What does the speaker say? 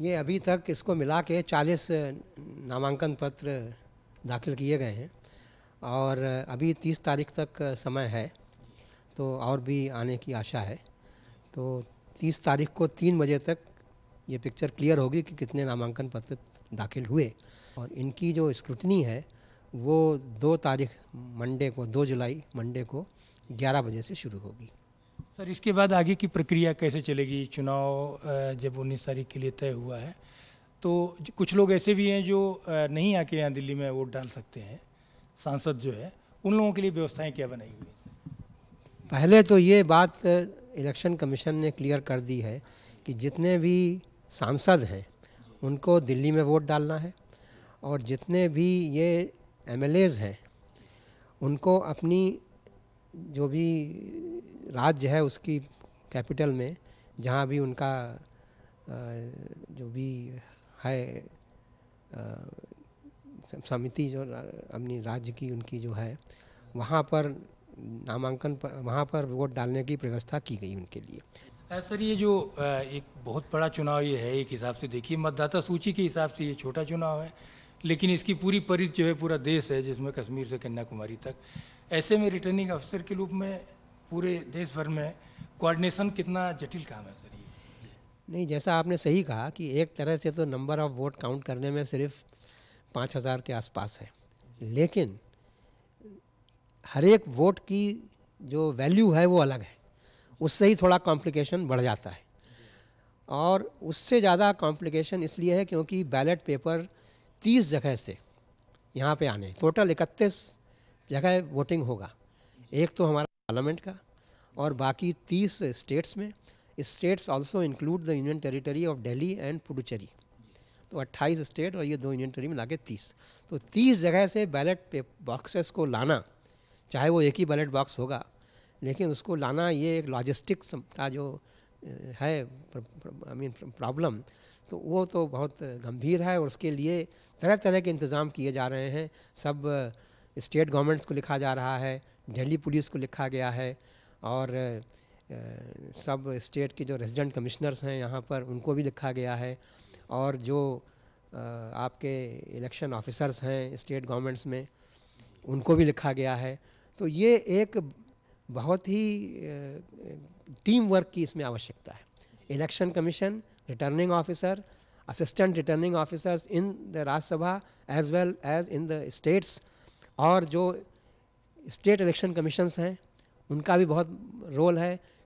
ये अभी तक इसको मिला के चालीस नामांकन पत्र दाखिल किए गए हैं और अभी तीस तारीख तक समय है तो और भी आने की आशा है तो तीस तारीख को तीन बजे तक ये पिक्चर क्लियर होगी कि कितने नामांकन पत्र दाखिल हुए और इनकी जो स्क्रूटनी है वो दो तारीख मंडे को दो जुलाई मंडे को ग्यारह बजे से शुरू होगी सर इसके बाद आगे की प्रक्रिया कैसे चलेगी चुनाव जब उन्नीस तारीख के लिए तय हुआ है तो कुछ लोग ऐसे भी हैं जो नहीं आके यहाँ दिल्ली में वोट डाल सकते हैं सांसद जो है उन लोगों के लिए व्यवस्थाएं क्या बनाई हुई पहले तो ये बात इलेक्शन कमीशन ने क्लियर कर दी है कि जितने भी सांसद हैं उनको दिल्ली में वोट डालना है और जितने भी ये एम हैं उनको अपनी जो भी राज्य है उसकी कैपिटल में जहाँ भी उनका जो भी है समिति जो अपनी राज्य की उनकी जो है वहाँ पर नामांकन वहाँ पर वोट डालने की व्यवस्था की गई उनके लिए सर ये जो एक बहुत बड़ा चुनाव ये है एक हिसाब से देखिए मतदाता सूची के हिसाब से ये छोटा चुनाव है लेकिन इसकी पूरी परिधि जो है पूरा देश है जिसमें कश्मीर से कन्याकुमारी तक ऐसे में रिटर्निंग अफसर के रूप में पूरे देश भर में कोऑर्डिनेशन कितना जटिल काम है सर नहीं जैसा आपने सही कहा कि एक तरह से तो नंबर ऑफ वोट काउंट करने में सिर्फ पाँच हज़ार के आसपास है लेकिन हर एक वोट की जो वैल्यू है वो अलग है उससे ही थोड़ा कॉम्प्लिकेशन बढ़ जाता है और उससे ज़्यादा कॉम्प्लिकेशन इसलिए है क्योंकि बैलेट पेपर तीस जगह से यहाँ पे आने टोटल इकतीस जगह वोटिंग होगा एक तो हमारा पार्लियामेंट का और बाकी तीस स्टेट्स में states also include the union territory of Delhi and Puducherry तो 28 स्टेट और ये दो यूनियन टेरिटरी मिला के तीस तो तीस जगह से बैलेट बॉक्सेस को लाना चाहे वो एक ही बैलेट बॉक्स होगा लेकिन उसको लाना ये एक लॉजिस्टिक्स का जो है आई मीन प्रॉब्लम तो वो तो बहुत गंभीर है और उसके लिए तरह तरह के इंतज़ाम किए जा रहे हैं सब स्टेट गवर्नमेंट्स को लिखा जा रहा है दिल्ली पुलिस को लिखा गया है और सब स्टेट के जो रेजिडेंट कमिश्नर्स हैं यहाँ पर उनको भी लिखा गया है और जो आपके इलेक्शन ऑफिसर्स हैं स्टेट गवर्नमेंट्स में उनको भी लिखा गया है तो ये एक बहुत ही टीम वर्क की इसमें आवश्यकता है election commission returning officer assistant returning officers in the Rajya Sabha as well as in the states और जो स्टेट इलेक्शन कमीशंस हैं उनका भी बहुत रोल है